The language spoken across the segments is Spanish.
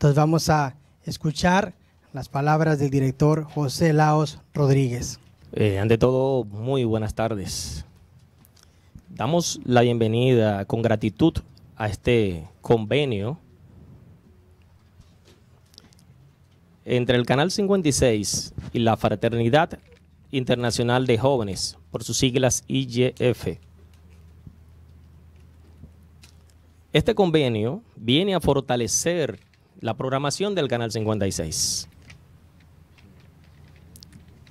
Entonces vamos a escuchar las palabras del director José Laos Rodríguez. Eh, ante todo, muy buenas tardes. Damos la bienvenida con gratitud a este convenio entre el Canal 56 y la Fraternidad Internacional de Jóvenes, por sus siglas IGF. Este convenio viene a fortalecer la programación del Canal 56,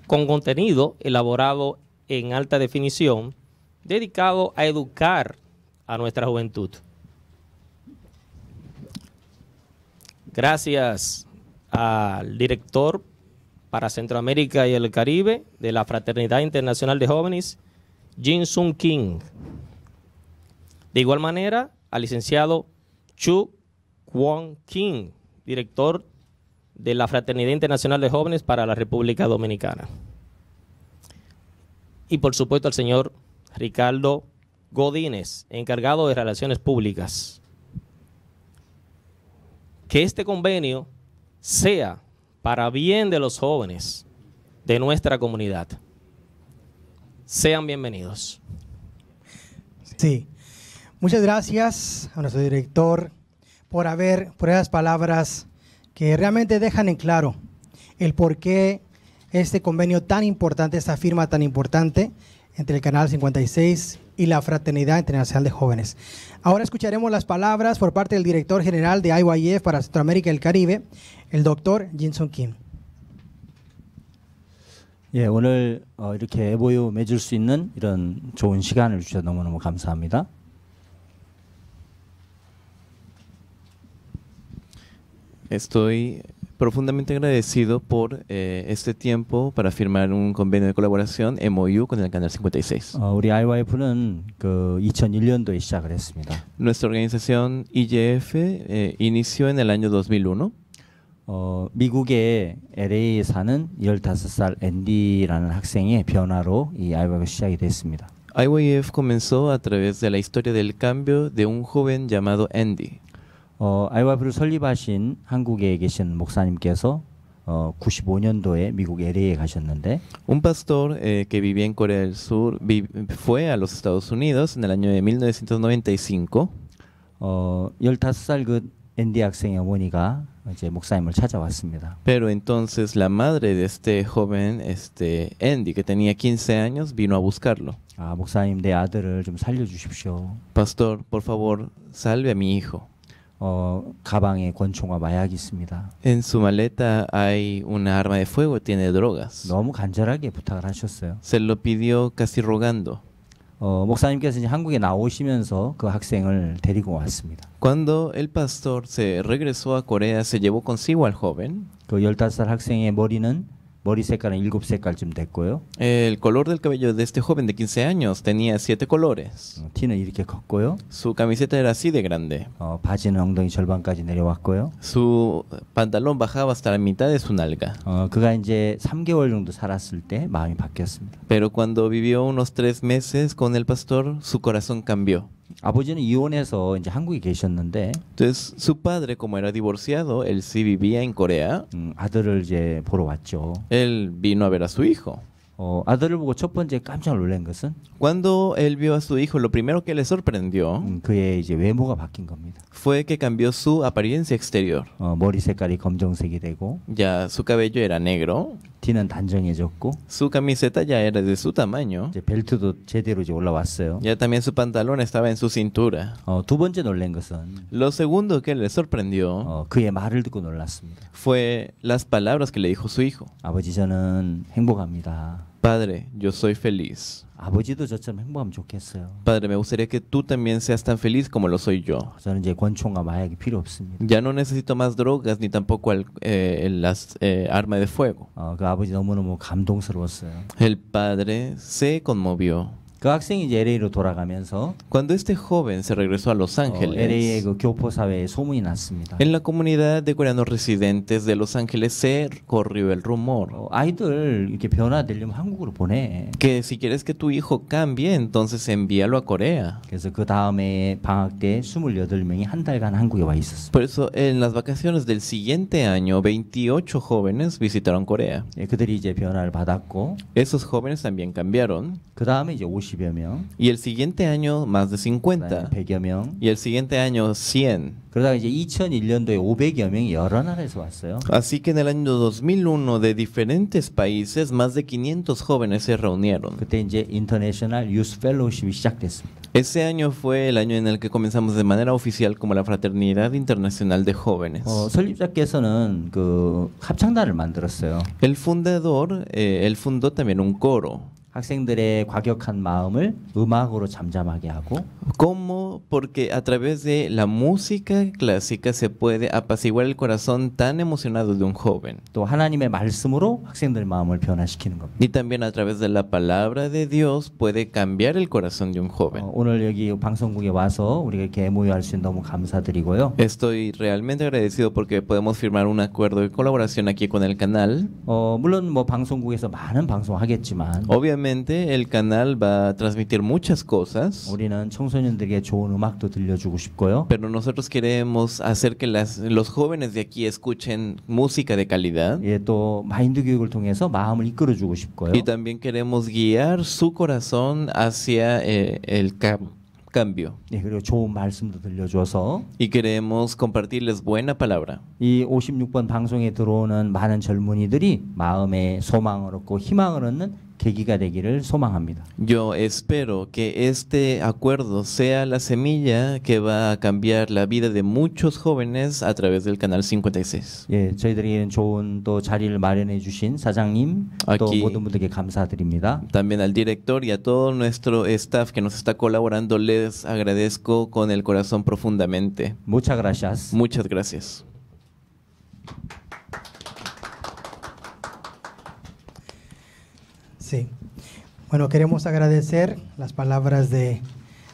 con contenido elaborado en alta definición dedicado a educar a nuestra juventud. Gracias al director para Centroamérica y el Caribe de la Fraternidad Internacional de Jóvenes, Jin Sung King. De igual manera, al licenciado Chu Kwon King director de la Fraternidad Internacional de Jóvenes para la República Dominicana. Y por supuesto al señor Ricardo Godínez, encargado de Relaciones Públicas. Que este convenio sea para bien de los jóvenes de nuestra comunidad. Sean bienvenidos. Sí. Muchas gracias a nuestro director por haber, por esas palabras que realmente dejan en claro el por qué este convenio tan importante, esta firma tan importante entre el Canal 56 y la Fraternidad Internacional de Jóvenes. Ahora escucharemos las palabras por parte del director general de IYF para Centroamérica y el Caribe, el doctor Jinson Kim. Estoy profundamente agradecido por eh, este tiempo para firmar un convenio de colaboración MOU con el Canal 56. Ah, Nuestra organización IGF eh, inició en el año 2001. 어, LA에 사는 IYF comenzó a través de la historia del cambio de un joven llamado Andy un pastor eh, que vivía en Corea del Sur fue a los Estados Unidos en el año de 1995 Pero entonces la madre de este joven, este Andy, que tenía 15 años, vino a buscarlo. Pastor, por favor, salve a mi hijo. 어, 가방에 권총과 마약이 있습니다. En su maleta hay una arma de fuego, tiene drogas. 너무 간절하게 부탁을 하셨어요. Se lo pidió casi rogando. 어, 목사님께서 이제 한국에 나오시면서 그 학생을 데리고 왔습니다. Cuando el pastor se regresó a Corea, se llevó consigo al joven. 그 15살 학생의 머리는 El color del cabello de este joven de 15 años tenía siete colores. Su camiseta era así de grande. Su pantalón bajaba hasta la mitad de su nalga. Pero cuando vivió unos tres meses con el pastor, su corazón cambió. Entonces, su padre, como era divorciado, él sí vivía en Corea. Él vino a ver a su hijo. Cuando él vio a su hijo, lo primero que le sorprendió fue que cambió su apariencia exterior. 어, Ya su cabello era negro su camiseta ya era de su tamaño. Ya también su pantalón estaba en su cintura. Lo segundo que le sorprendió fue las palabras que le dijo su hijo. Padre, yo soy feliz. Padre, me gustaría que tú también seas tan feliz como lo soy yo. Ya no necesito más drogas ni tampoco eh, el, las armas eh, arma de fuego. El padre se conmovió. Cuando este joven se regresó a Los Ángeles, en la comunidad de coreanos residentes de Los Ángeles se corrió el rumor que si quieres que tu hijo cambie, entonces envíalo a Corea. Por eso en las vacaciones del siguiente año, 28 jóvenes visitaron Corea. Esos jóvenes también cambiaron. Y el siguiente año más de 50. Y el siguiente año 100. 2001 500 Así que en el año 2001 de diferentes países más de 500 jóvenes se reunieron. Ese año fue el año en el que comenzamos de manera oficial como la Fraternidad Internacional de Jóvenes. El fundador, eh, él fundó también un coro. ¿Cómo? Porque a través de la música clásica se puede apaciguar el corazón tan emocionado de un joven. 또 하나님의 Y también a través de la palabra de Dios puede cambiar el corazón de un joven. Estoy realmente agradecido porque podemos firmar un acuerdo de colaboración aquí con el canal. obviamente el canal va a transmitir muchas cosas. Pero nosotros queremos hacer que las, los jóvenes de aquí escuchen música de calidad. Y también queremos guiar su corazón hacia eh, el cambio. y queremos compartirles buena palabra. 이56 들어오는 많은 젊은이들이 마음에 소망을 희망을 얻는 yo espero que este acuerdo sea la semilla que va a cambiar la vida de muchos jóvenes a través del canal 56. 예, 좋은 또 자리를 마련해 주신 사장님 또 모든 분들께 감사드립니다. También al director y a todo nuestro staff que nos está colaborando les agradezco con el corazón profundamente. Muchas gracias. Muchas gracias. Sí. Bueno, queremos agradecer las palabras de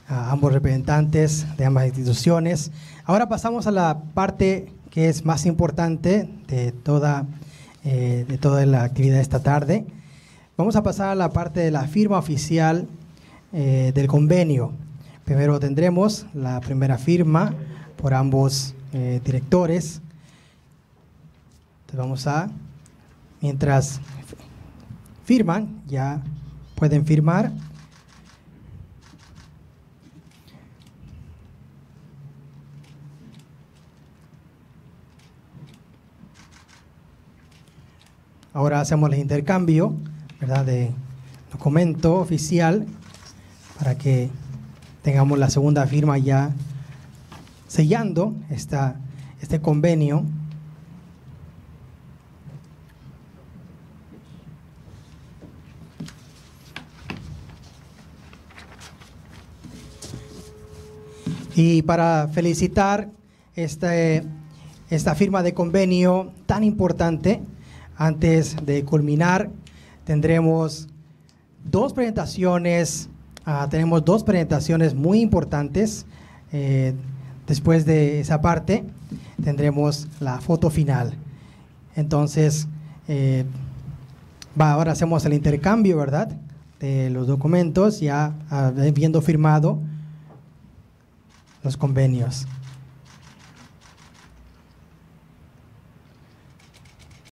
ah, ambos representantes de ambas instituciones. Ahora pasamos a la parte que es más importante de toda, eh, de toda la actividad de esta tarde. Vamos a pasar a la parte de la firma oficial eh, del convenio. Primero tendremos la primera firma por ambos eh, directores. Entonces vamos a, mientras firman, ya pueden firmar. Ahora hacemos el intercambio, ¿verdad? De documento oficial para que tengamos la segunda firma ya sellando esta, este convenio. Y para felicitar este, esta firma de convenio tan importante, antes de culminar, tendremos dos presentaciones, ah, tenemos dos presentaciones muy importantes. Eh, después de esa parte, tendremos la foto final. Entonces, eh, ahora hacemos el intercambio, ¿verdad? De los documentos, ya viendo firmado los convenios.